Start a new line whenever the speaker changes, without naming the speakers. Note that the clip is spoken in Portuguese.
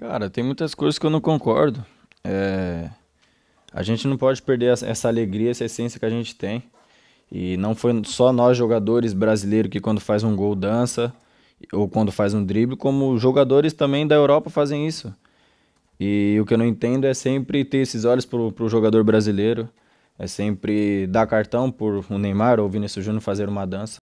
Cara, tem muitas coisas que eu não concordo. É... A gente não pode perder essa alegria, essa essência que a gente tem. E não foi só nós jogadores brasileiros que quando faz um gol dança ou quando faz um drible, como jogadores também da Europa fazem isso. E o que eu não entendo é sempre ter esses olhos pro, pro jogador brasileiro, é sempre dar cartão por o Neymar ou o Vinícius Júnior fazer uma dança.